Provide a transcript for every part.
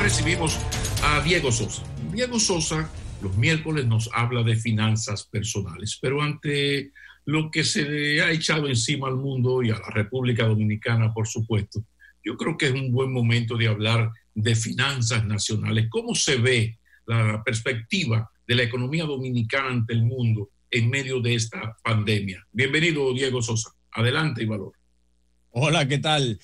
recibimos a Diego Sosa. Diego Sosa los miércoles nos habla de finanzas personales, pero ante lo que se le ha echado encima al mundo y a la República Dominicana, por supuesto, yo creo que es un buen momento de hablar de finanzas nacionales. ¿Cómo se ve la perspectiva de la economía dominicana ante el mundo en medio de esta pandemia? Bienvenido, Diego Sosa. Adelante y valor. Hola, ¿qué tal?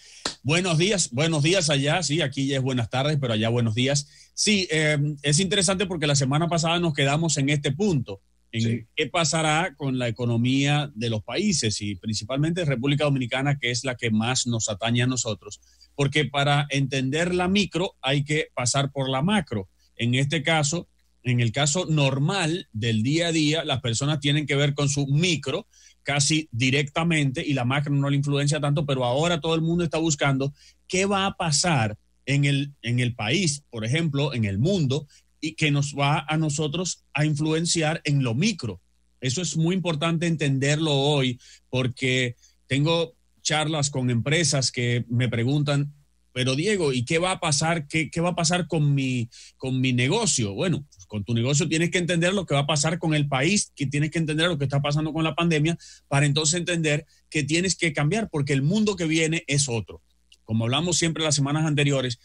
Buenos días, buenos días allá, sí, aquí ya es buenas tardes, pero allá buenos días. Sí, em, es interesante porque la semana pasada nos quedamos en este punto, en qué pasará con la economía de los países y principalmente República Dominicana, que es la que más nos atañe a nosotros, porque para entender la micro hay que pasar por la macro. En este caso, en el caso normal del día a día, las personas tienen que ver con su micro, casi directamente y la macro no le influencia tanto, pero ahora todo el mundo está buscando qué va a pasar en el, en el país, por ejemplo, en el mundo, y que nos va a nosotros a influenciar en lo micro. Eso es muy importante entenderlo hoy porque tengo charlas con empresas que me preguntan, pero Diego, ¿y qué va a pasar? ¿Qué, va a pasar con mi, con mi negocio? Bueno, con tu negocio tienes que entender lo que va a pasar con el país, que tienes que entender lo que está pasando con la pandemia, para entonces entender que tienes que cambiar, porque el mundo que viene es otro. Como hablamos siempre las semanas anteriores,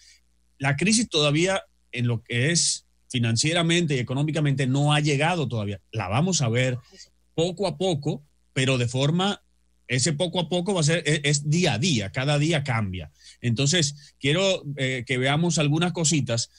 la crisis todavía en lo que es financieramente y económicamente no ha llegado todavía. La vamos a ver poco a poco, pero de forma ese poco a poco va a ser, e, es, día a día, cada día cambia. Entonces, quiero eh, que veamos algunas cositas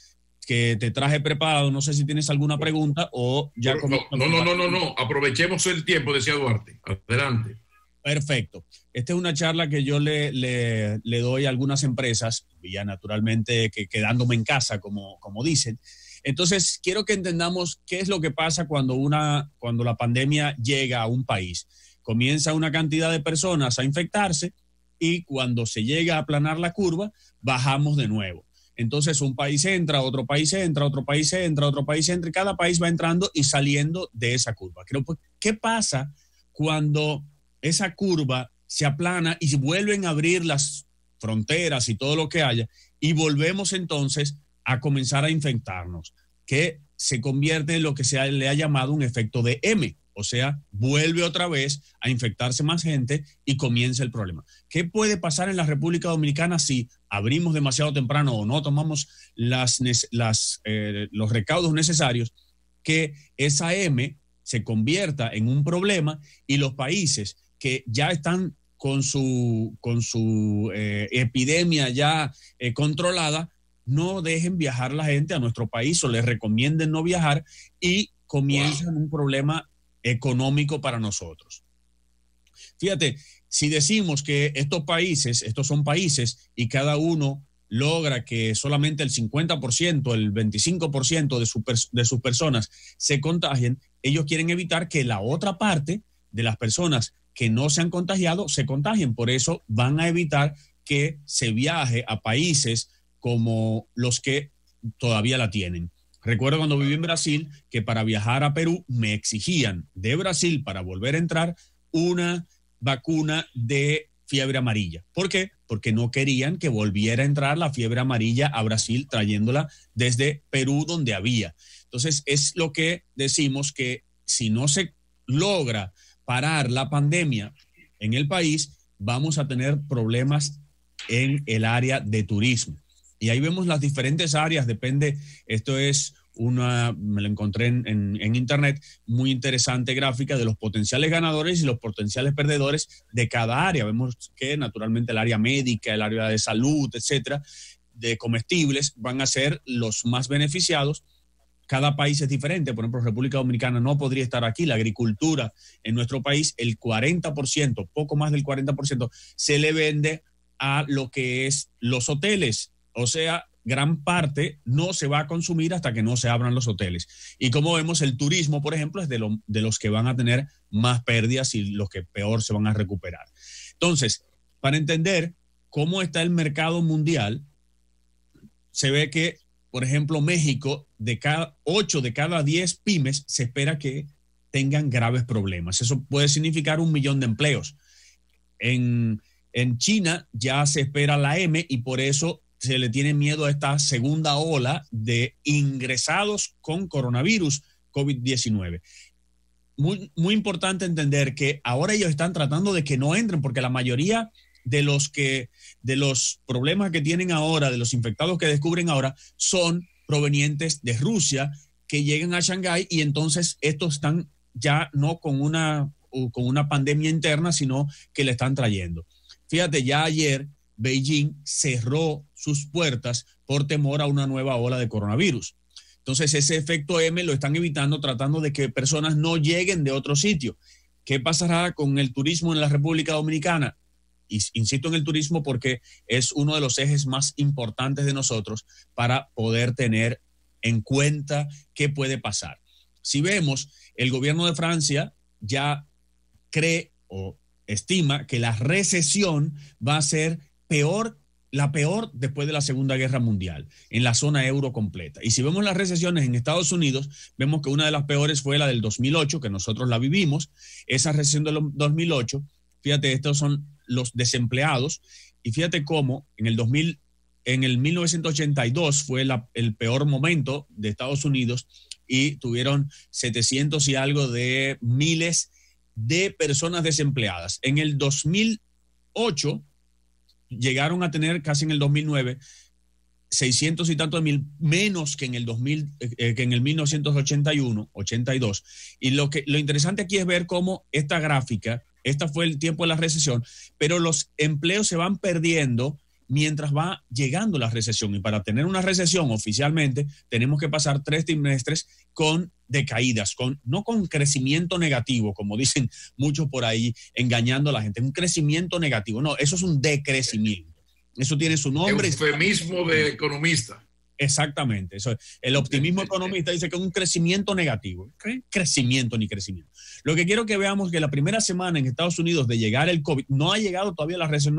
que te traje preparado. No sé si tienes alguna pregunta o ya. No, no, no, no, no, no. Aprovechemos el tiempo, decía Duarte. Adelante. Perfecto. Esta es una charla que yo le, le, doy a algunas empresas, ya naturalmente que quedándome en casa, como, como dicen. Entonces, quiero que entendamos qué es lo que pasa cuando, una, cuando la pandemia llega a un país comienza una cantidad de personas a infectarse y cuando se llega a aplanar la curva, bajamos de nuevo. Entonces un país entra, otro país entra, otro país entra, otro país entra, y cada país va entrando y saliendo de esa curva. Pues, ¿Qué pasa cuando esa curva se aplana y vuelven a abrir las fronteras y todo lo que haya y volvemos entonces a comenzar a infectarnos, que se convierte en lo que se le ha llamado un efecto de M. O sea, vuelve otra vez a infectarse más gente y comienza el problema. ¿Qué puede pasar en la República Dominicana si abrimos demasiado temprano o no tomamos eh, los recaudos necesarios? Que esa M se convierta en un problema y los países que ya están con su, con su eh, epidemia ya eh, controlada, no dejen viajar la gente a nuestro país o les recomienden no viajar y comienzan un problema económico para nosotros. Fíjate, si decimos que estos países, estos son países y cada uno logra que solamente el 50%, el 25% de, de sus personas se contagien, ellos quieren evitar que la otra parte de las personas que no se han contagiado se contagien. Por eso van a evitar que se viaje a países como los que todavía la tienen. Recuerdo cuando viví en Brasil que para viajar a Perú me exigían de Brasil para volver a entrar una vacuna de fiebre amarilla. ¿Por qué? Porque no querían que volviera a entrar la fiebre amarilla a Brasil trayéndola desde Perú donde había. Entonces es lo que decimos que si no se logra parar la pandemia en el país, vamos a tener problemas en el área de turismo. Y ahí vemos las diferentes áreas, depende, esto es una, me lo encontré en, internet, muy interesante gráfica de los potenciales ganadores y los potenciales perdedores de cada área. Vemos que naturalmente el área médica, el área de salud, etcétera, de comestibles van a ser los más beneficiados. Cada país es diferente, por ejemplo, República Dominicana no podría estar aquí, la agricultura en nuestro país, el 40%, poco más del 40%, se le vende a lo que es los hoteles, o sea, gran parte no se va a consumir hasta que no se abran los hoteles. Y como vemos, el turismo, por ejemplo, es de, los que van a tener más pérdidas y los que peor se van a recuperar. Entonces, para entender cómo está el mercado mundial, se ve que, por ejemplo, México, de cada 8 de cada 10 pymes se espera que tengan graves problemas. Eso puede significar un millón de empleos. En, en China ya se espera la M y por eso se le tiene miedo a esta segunda ola de ingresados con coronavirus COVID-19. Muy, muy importante entender que ahora ellos están tratando de que no entren, porque la mayoría de los que de los problemas que tienen ahora, de los infectados que descubren ahora, son provenientes de Rusia que llegan a Shanghái y entonces estos están ya no con una, con una pandemia interna, sino que le están trayendo. Fíjate, ya ayer Beijing cerró sus puertas por temor a una nueva ola de coronavirus. Entonces, ese efecto M lo están evitando tratando de que personas no lleguen de otro sitio. ¿Qué pasará con el turismo en la República Dominicana? Insisto en el turismo porque es uno de los ejes más importantes de nosotros para poder tener en cuenta qué puede pasar. Si vemos, el gobierno de Francia ya cree o estima que la recesión va a ser peor, la peor después de la Segunda Guerra Mundial, en la zona euro completa. Y si vemos las recesiones en Estados Unidos, vemos que una de las peores fue la del 2008, que nosotros la vivimos. Esa recesión del 2008, fíjate, estos son los desempleados. Y fíjate cómo en el 2000, en el 1982 fue el peor momento de Estados Unidos y tuvieron 700 y algo de miles de personas desempleadas. En el 2008 llegaron a tener casi en el 2009 600 y tantos mil menos que en el 2000 eh, eh, que en el 1981 82 y lo que lo interesante aquí es ver cómo esta gráfica esta fue el tiempo de la recesión pero los empleos se van perdiendo mientras va llegando la recesión. Y para tener una recesión oficialmente, tenemos que pasar tres trimestres con decaídas, con, no con crecimiento negativo, como dicen muchos por ahí, engañando a la gente. Un crecimiento negativo, no, eso es un decrecimiento. Eso tiene su nombre. Eufemismo de economista. Exactamente. Eso, el optimismo economista dice que es un crecimiento negativo. Crecimiento ni crecimiento. Lo que quiero que veamos es que la primera semana en Estados Unidos de llegar el COVID, no ha llegado todavía la recesión,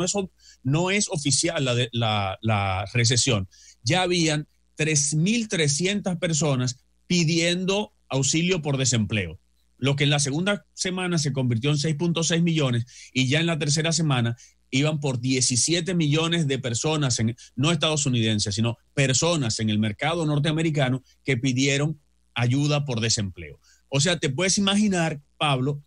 no es, oficial la, la recesión. Ya habían 3.300 personas pidiendo auxilio por desempleo lo que en la segunda semana se convirtió en 6.6 millones y ya en la tercera semana iban por 17 millones de personas, no estadounidenses, sino personas en el mercado norteamericano que pidieron ayuda por desempleo. O sea, te puedes imaginar, Pablo,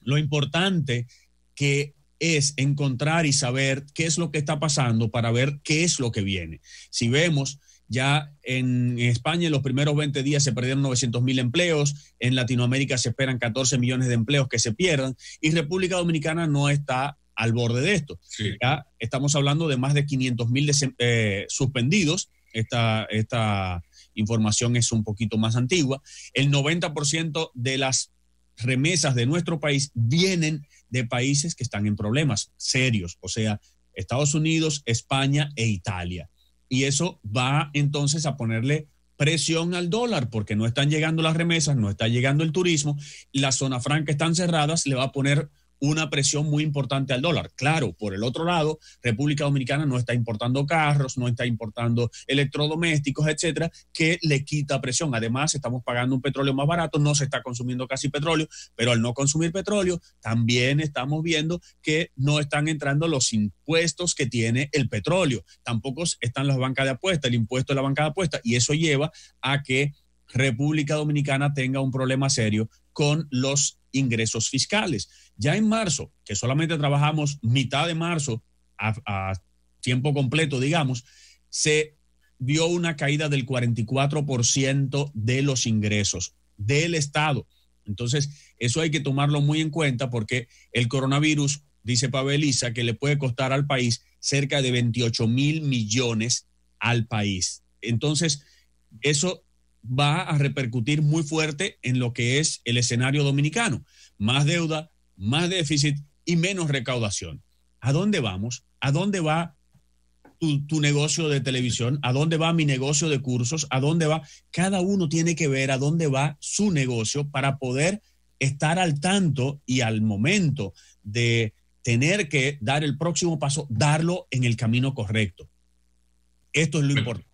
lo importante que es encontrar y saber qué es lo que está pasando para ver qué es lo que viene. Si vemos, ya en España en los primeros 20 días se perdieron 900 mil empleos, en Latinoamérica se esperan 14 millones de empleos que se pierdan y República Dominicana no está al borde de esto. Ya estamos hablando de más de 500 mil eh, suspendidos. Esta, esta información es un poquito más antigua. El 90% de las remesas de nuestro país vienen de países que están en problemas serios, o sea, Estados Unidos, España e Italia. Y eso va entonces a ponerle presión al dólar porque no están llegando las remesas, no está llegando el turismo, las zonas francas están cerradas, le va a poner una presión muy importante al dólar. Claro, por el otro lado, República Dominicana no está importando carros, no está importando electrodomésticos, etcétera, que le quita presión. Además, estamos pagando un petróleo más barato, no se está consumiendo casi petróleo, pero al no consumir petróleo, también estamos viendo que no están entrando los impuestos que tiene el petróleo. Tampoco están las bancas de apuesta, el impuesto de la banca de apuesta, y eso lleva a que República Dominicana tenga un problema serio con los ingresos fiscales. Ya en marzo, que solamente trabajamos mitad de marzo a, tiempo completo, digamos, se vio una caída del 44% de los ingresos del Estado. Entonces, eso hay que tomarlo muy en cuenta porque el coronavirus, dice Paveliza, que le puede costar al país cerca de 28 mil millones al país. Entonces, eso va a repercutir muy fuerte en lo que es el escenario dominicano. Más deuda, más déficit y menos recaudación. ¿A dónde vamos? ¿A dónde va tu, negocio de televisión? ¿A dónde va mi negocio de cursos? ¿A dónde va? Cada uno tiene que ver a dónde va su negocio para poder estar al tanto y al momento de tener que dar el próximo paso, darlo en el camino correcto. Esto es lo importante.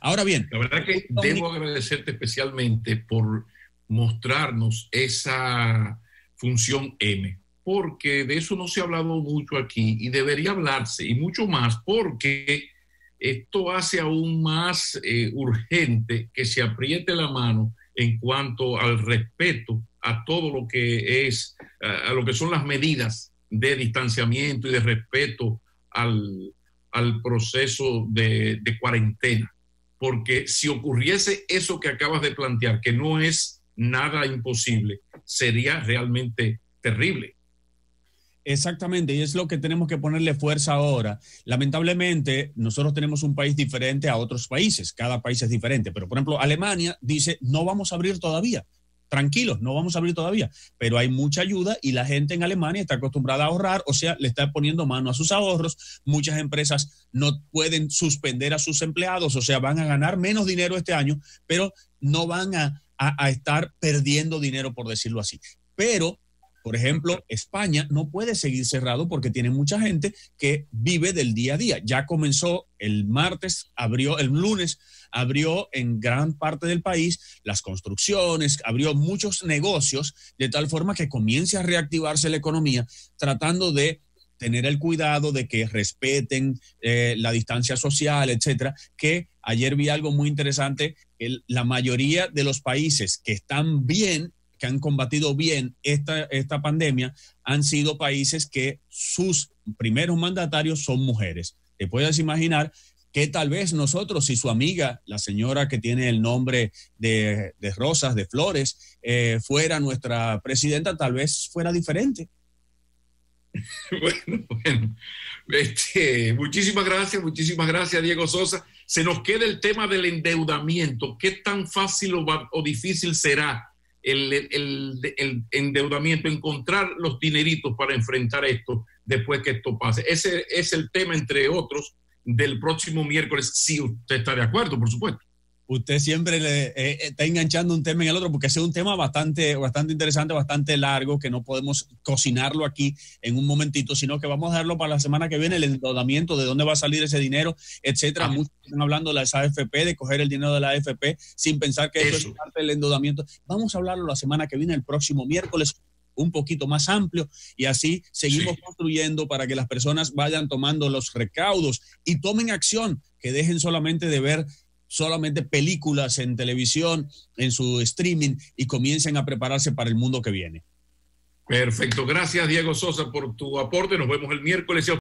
Ahora bien. La verdad que debo agradecerte especialmente por mostrarnos esa función M, porque de eso no se ha hablado mucho aquí y debería hablarse y mucho más porque esto hace aún más eh, urgente que se apriete la mano en cuanto al respeto a todo lo que es, a, lo que son las medidas de distanciamiento y de respeto al, proceso de cuarentena porque si ocurriese eso que acabas de plantear, que no es nada imposible, sería realmente terrible. Exactamente, y es lo que tenemos que ponerle fuerza ahora. Lamentablemente, nosotros tenemos un país diferente a otros países, cada país es diferente, pero por ejemplo, Alemania dice, no vamos a abrir todavía, tranquilos, no vamos a abrir todavía, pero hay mucha ayuda y la gente en Alemania está acostumbrada a ahorrar, o sea, le está poniendo mano a sus ahorros, muchas empresas no pueden suspender a sus empleados, o sea, van a ganar menos dinero este año, pero no van a, a estar perdiendo dinero, por decirlo así. Pero por ejemplo, España no puede seguir cerrado porque tiene mucha gente que vive del día a día. Ya comenzó el martes, abrió el lunes, abrió en gran parte del país las construcciones, abrió muchos negocios, de tal forma que comience a reactivarse la economía tratando de tener el cuidado de que respeten eh, la distancia social, etcétera, que ayer vi algo muy interesante, que la mayoría de los países que están bien, que han combatido bien esta, esta pandemia, han sido países que sus primeros mandatarios son mujeres. Te puedes imaginar que tal vez nosotros, y su amiga, la señora que tiene el nombre de, Rosas, de Flores, eh, fuera nuestra presidenta, tal vez fuera diferente. Bueno, bueno. Este, muchísimas gracias, muchísimas gracias, Diego Sosa. Se nos queda el tema del endeudamiento. ¿Qué tan fácil o, difícil será el, el, el, endeudamiento, encontrar los dineritos para enfrentar esto después que esto pase? Ese es el tema, entre otros, del próximo miércoles, si usted está de acuerdo, por supuesto. Usted siempre le, eh, eh, está enganchando un tema en el otro, porque es un tema bastante, bastante interesante, bastante largo, que no podemos cocinarlo aquí en un momentito, sino que vamos a darlo para la semana que viene, el endeudamiento, de dónde va a salir ese dinero, etcétera. Muchos están hablando de esa AFP, de coger el dinero de la AFP sin pensar que eso es parte del endeudamiento. Vamos a hablarlo la semana que viene, el próximo miércoles un poquito más amplio y así seguimos construyendo para que las personas vayan tomando los recaudos y tomen acción, que dejen solamente de ver solamente películas en televisión, en su streaming y comiencen a prepararse para el mundo que viene. Perfecto, gracias Diego Sosa por tu aporte, nos vemos el miércoles.